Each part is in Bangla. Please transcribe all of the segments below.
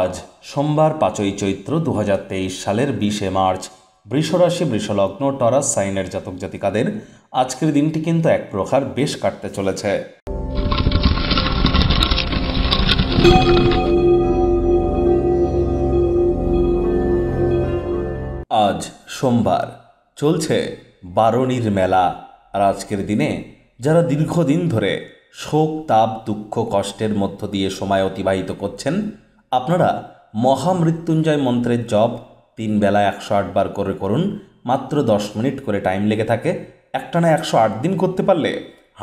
আজ সোমবার পাঁচই চৈত্র দু সালের বিশে মার্চ বৃষরাশি বৃষলগ্ন টরাস সাইনের জাতক জাতিকাদের আজকের দিনটি কিন্তু এক প্রকার বেশ কাটতে চলেছে আজ সোমবার চলছে বারণীর মেলা আর আজকের দিনে যারা দীর্ঘদিন ধরে শোক তাপ দুঃখ কষ্টের মধ্য দিয়ে সময় অতিবাহিত করছেন আপনারা মহামৃত্যুঞ্জয় মন্ত্রের জপ তিন বেলা একশো আটবার করে করুন মাত্র দশ মিনিট করে টাইম লেগে থাকে একটানা একশো আট দিন করতে পারলে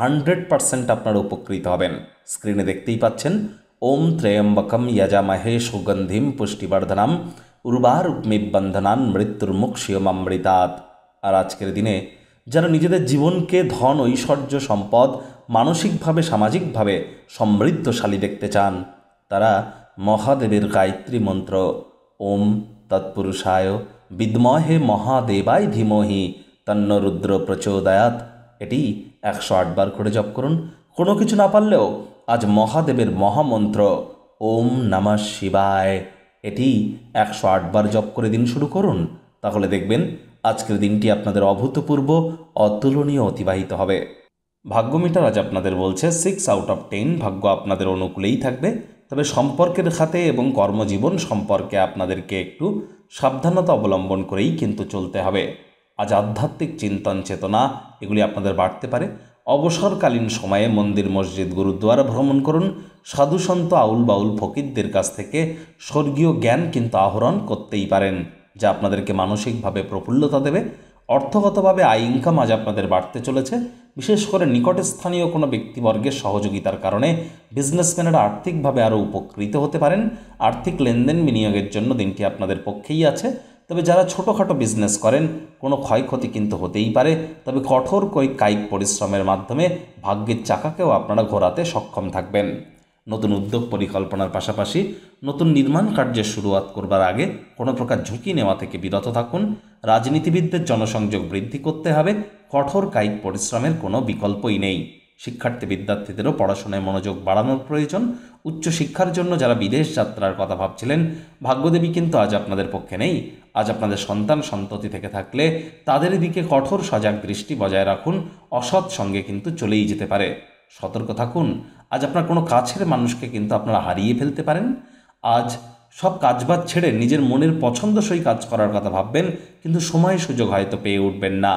হান্ড্রেড পারসেন্ট আপনারা উপকৃত হবেন স্ক্রিনে দেখতেই পাচ্ছেন ওম ত্রয়ম্বকম যজামহে সুগন্ধিম পুষ্টিবর্ধনাম উর্বারুগ্মিবন্ধনান মৃত্যুর মুক্ষিয়মামৃতাত আর আজকের দিনে যারা নিজেদের জীবনকে ধন ঐশ্বর্য সম্পদ মানসিকভাবে সামাজিকভাবে সমৃদ্ধশালী দেখতে চান তারা মহাদেবের গায়ত্রী মন্ত্র ওম তৎপুরুষায় বিদ্মহে মহাদেবায় ধীমহি তন্নরুদ্র প্রচোদয়াত এটি একশো আটবার করে জপ করুন কোনো কিছু না পারলেও আজ মহাদেবের মহামন্ত্র ওম নমঃ শিবায় এটি একশো আটবার জপ করে দিন শুরু করুন তাহলে দেখবেন আজকের দিনটি আপনাদের অভূতপূর্ব অতুলনীয় অতিবাহিত হবে ভাগ্য মিটার আজ আপনাদের বলছে সিক্স আউট অফ টেন ভাগ্য আপনাদের অনুকূলেই থাকবে তবে সম্পর্কের খাতে এবং কর্মজীবন সম্পর্কে আপনাদেরকে একটু সাবধানতা অবলম্বন করেই কিন্তু চলতে হবে আজ আধ্যাত্মিক চিন্তন চেতনা এগুলি আপনাদের বাড়তে পারে অবসরকালীন সময়ে মন্দির মসজিদ গুরুদ্বারা ভ্রমণ করুন সাধুসন্ত আউল বাউল ফকিরদের কাছ থেকে স্বর্গীয় জ্ঞান কিন্তু আহরণ করতেই পারেন যা আপনাদেরকে মানসিকভাবে প্রফুল্লতা দেবে অর্থগতভাবে আয় ইনকাম আজ আপনাদের বাড়তে চলেছে বিশেষ করে নিকটে স্থানীয় কোনো ব্যক্তিবর্গের সহযোগিতার কারণে বিজনেসম্যানেরা আর্থিকভাবে আরও উপকৃত হতে পারেন আর্থিক লেনদেন বিনিয়োগের জন্য দিনটি আপনাদের পক্ষেই আছে তবে যারা ছোটোখাটো বিজনেস করেন কোনো ক্ষয়ক্ষতি কিন্তু হতেই পারে তবে কঠোর কায়িক পরিশ্রমের মাধ্যমে ভাগ্যের চাকাকেও আপনারা ঘোরাতে সক্ষম থাকবেন নতুন উদ্যোগ পরিকল্পনার পাশাপাশি নতুন নির্মাণ কার্যের শুরুয়াত করবার আগে কোনো প্রকার ঝুঁকি নেওয়া থেকে বিরত থাকুন রাজনীতিবিদদের জনসংযোগ বৃদ্ধি করতে হবে কঠোর কায়িক পরিশ্রমের কোনো বিকল্পই নেই শিক্ষার্থী বিদ্যার্থীদেরও পড়াশোনায় মনোযোগ বাড়ানোর প্রয়োজন উচ্চশিক্ষার জন্য যারা বিদেশ যাত্রার কথা ভাবছিলেন ভাগ্যদেবী কিন্তু আজ আপনাদের পক্ষে নেই আজ আপনাদের সন্তান সন্ততি থেকে থাকলে তাদের দিকে কঠোর সজাগ দৃষ্টি বজায় রাখুন অসৎ সঙ্গে কিন্তু চলেই যেতে পারে সতর্ক থাকুন আজ আপনার কোনো কাছের মানুষকে কিন্তু আপনারা হারিয়ে ফেলতে পারেন আজ সব কাজবাজ ছেড়ে নিজের মনের পছন্দসই কাজ করার কথা ভাববেন কিন্তু সময় সুযোগ হয়তো পেয়ে উঠবেন না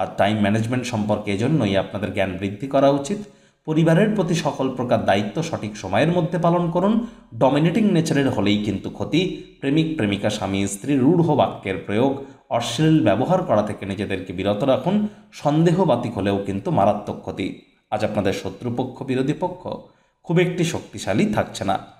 আর টাইম ম্যানেজমেন্ট সম্পর্কে এজন্যই আপনাদের জ্ঞান বৃদ্ধি করা উচিত পরিবারের প্রতি সকল প্রকার দায়িত্ব সঠিক সময়ের মধ্যে পালন করুন ডমিনেটিং নেচারের হলেই কিন্তু ক্ষতি প্রেমিক প্রেমিকা স্বামী স্ত্রী রূঢ় বাক্যের প্রয়োগ অশ্লীল ব্যবহার করা থেকে নিজেদেরকে বিরত রাখুন বাতিক হলেও কিন্তু মারাত্মক ক্ষতি আজ আপনাদের শত্রুপক্ষ বিরোধী পক্ষ খুব একটি শক্তিশালী থাকছে না